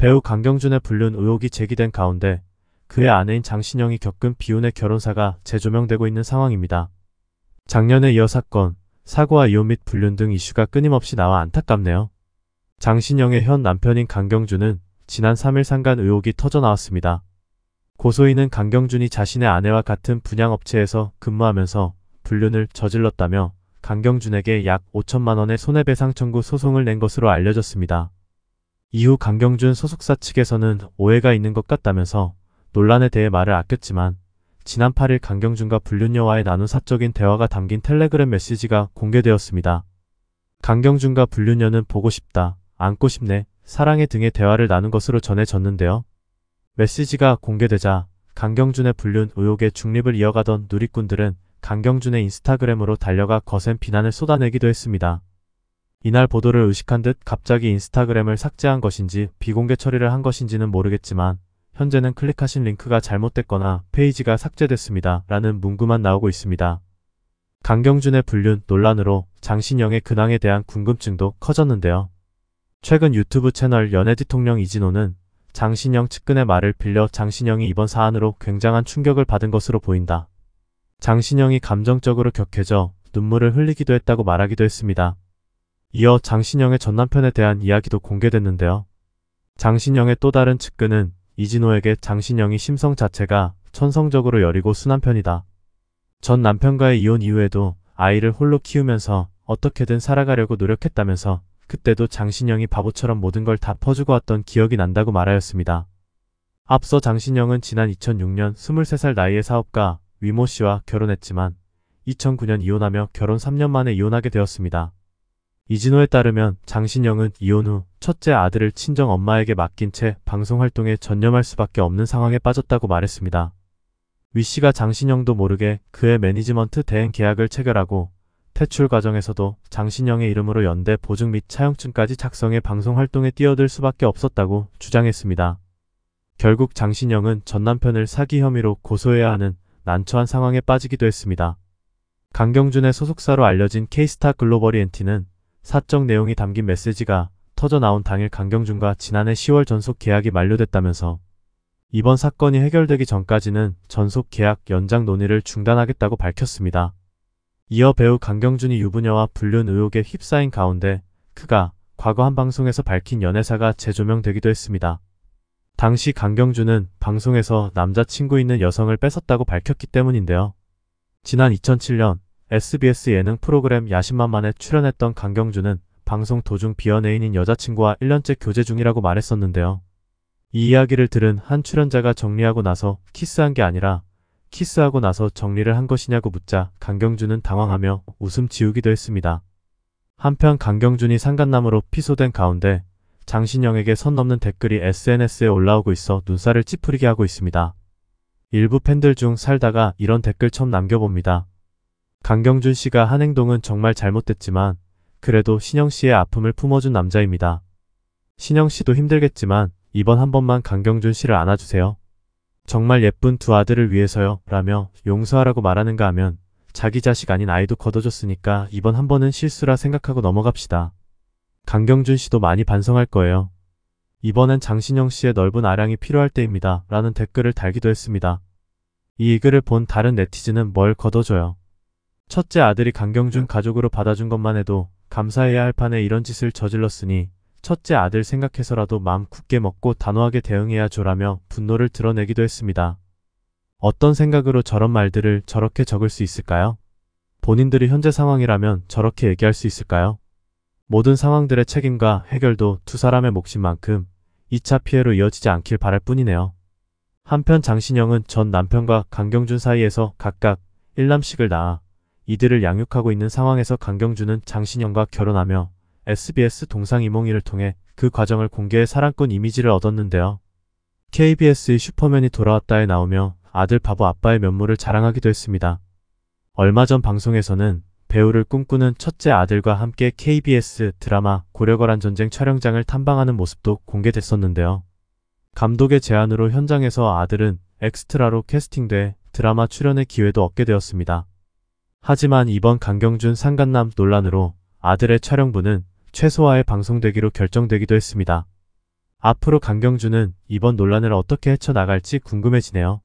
배우 강경준의 불륜 의혹이 제기된 가운데 그의 아내인 장신영이 겪은 비운의 결혼사가 재조명되고 있는 상황입니다. 작년에 이어 사건, 사고와 이혼 및 불륜 등 이슈가 끊임없이 나와 안타깝네요. 장신영의 현 남편인 강경준은 지난 3일 상간 의혹이 터져나왔습니다. 고소인은 강경준이 자신의 아내와 같은 분양업체에서 근무하면서 불륜을 저질렀다며 강경준에게 약 5천만원의 손해배상 청구 소송을 낸 것으로 알려졌습니다. 이후 강경준 소속사 측에서는 오해가 있는 것 같다면서 논란에 대해 말을 아꼈지만 지난 8일 강경준과 불륜녀와의 나눈 사적인 대화가 담긴 텔레그램 메시지가 공개되었습니다. 강경준과 불륜녀는 보고 싶다, 안고 싶네, 사랑해 등의 대화를 나눈 것으로 전해졌는데요. 메시지가 공개되자 강경준의 불륜 의혹에 중립을 이어가던 누리꾼들은 강경준의 인스타그램으로 달려가 거센 비난을 쏟아내기도 했습니다. 이날 보도를 의식한 듯 갑자기 인스타그램을 삭제한 것인지 비공개 처리를 한 것인지는 모르겠지만 현재는 클릭하신 링크가 잘못됐거나 페이지가 삭제됐습니다. 라는 문구만 나오고 있습니다. 강경준의 불륜 논란으로 장신영의 근황에 대한 궁금증도 커졌는데요. 최근 유튜브 채널 연예대통령 이진호는 장신영 측근의 말을 빌려 장신영이 이번 사안으로 굉장한 충격을 받은 것으로 보인다. 장신영이 감정적으로 격해져 눈물을 흘리기도 했다고 말하기도 했습니다. 이어 장신영의 전남편에 대한 이야기도 공개됐는데요. 장신영의 또 다른 측근은 이진호에게 장신영이 심성 자체가 천성적으로 여리고 순한 편이다. 전 남편과의 이혼 이후에도 아이를 홀로 키우면서 어떻게든 살아가려고 노력했다면서 그때도 장신영이 바보처럼 모든 걸 다 퍼주고 왔던 기억이 난다고 말하였습니다. 앞서 장신영은 지난 2006년 23살 나이의 사업가 위모 씨와 결혼했지만 2009년 이혼하며 결혼 3년 만에 이혼하게 되었습니다. 이진호에 따르면 장신영은 이혼 후 첫째 아들을 친정 엄마에게 맡긴 채 방송 활동에 전념할 수밖에 없는 상황에 빠졌다고 말했습니다. 위 씨가 장신영도 모르게 그의 매니지먼트 대행 계약을 체결하고 퇴출 과정에서도 장신영의 이름으로 연대 보증 및 차용증까지 작성해 방송 활동에 뛰어들 수밖에 없었다고 주장했습니다. 결국 장신영은 전 남편을 사기 혐의로 고소해야 하는 난처한 상황에 빠지기도 했습니다. 강경준의 소속사로 알려진 케이스타 글로벌이 엔티는 사적 내용이 담긴 메시지가 터져 나온 당일 강경준과 지난해 10월 전속 계약이 만료됐다면서 이번 사건이 해결되기 전까지는 전속 계약 연장 논의를 중단하겠다고 밝혔습니다. 이어 배우 강경준이 유부녀와 불륜 의혹에 휩싸인 가운데 그가 과거 한 방송에서 밝힌 연애사가 재조명되기도 했습니다. 당시 강경준은 방송에서 남자친구 있는 여성을 뺏었다고 밝혔기 때문인데요. 지난 2007년 SBS 예능 프로그램 야심만만에 출연했던 강경준은 방송 도중 비연애인인 여자친구와 1년째 교제 중이라고 말했었는데요. 이 이야기를 들은 한 출연자가 정리하고 나서 키스한 게 아니라 키스하고 나서 정리를 한 것이냐고 묻자 강경준은 당황하며 웃음 지우기도 했습니다. 한편 강경준이 상간남으로 피소된 가운데 장신영에게 선 넘는 댓글이 SNS에 올라오고 있어 눈살을 찌푸리게 하고 있습니다. 일부 팬들 중 살다가 이런 댓글 처음 남겨봅니다. 강경준 씨가 한 행동은 정말 잘못됐지만 그래도 신영 씨의 아픔을 품어준 남자입니다. 신영 씨도 힘들겠지만 이번 한 번만 강경준 씨를 안아주세요. 정말 예쁜 두 아들을 위해서요 라며 용서하라고 말하는가 하면 자기 자식 아닌 아이도 거둬줬으니까 이번 한 번은 실수라 생각하고 넘어갑시다. 강경준 씨도 많이 반성할 거예요. 이번엔 장신영 씨의 넓은 아량이 필요할 때입니다 라는 댓글을 달기도 했습니다. 이 글을 본 다른 네티즌은 뭘거둬줘요 첫째 아들이 강경준 가족으로 받아준 것만 해도 감사해야 할 판에 이런 짓을 저질렀으니 첫째 아들 생각해서라도 마음 굳게 먹고 단호하게 대응해야 조라며 분노를 드러내기도 했습니다. 어떤 생각으로 저런 말들을 저렇게 적을 수 있을까요? 본인들이 현재 상황이라면 저렇게 얘기할 수 있을까요? 모든 상황들의 책임과 해결도 두 사람의 몫인만큼 2차 피해로 이어지지 않길 바랄 뿐이네요. 한편 장신영은 전 남편과 강경준 사이에서 각각 1남씩을 낳아 이들을 양육하고 있는 상황에서 강경준은 장신영과 결혼하며 SBS 동상이몽이를 통해 그 과정을 공개해 사랑꾼 이미지를 얻었는데요. KBS의 슈퍼맨이 돌아왔다에 나오며 아들 바보 아빠의 면모를 자랑하기도 했습니다. 얼마 전 방송에서는 배우를 꿈꾸는 첫째 아들과 함께 KBS 드라마 고려거란 전쟁 촬영장을 탐방하는 모습도 공개됐었는데요. 감독의 제안으로 현장에서 아들은 엑스트라로 캐스팅돼 드라마 출연의 기회도 얻게 되었습니다. 하지만 이번 강경준 상간남 논란으로 아들의 촬영부는 최소화의 방송되기로 결정되기도 했습니다. 앞으로 강경준은 이번 논란을 어떻게 헤쳐나갈지 궁금해지네요.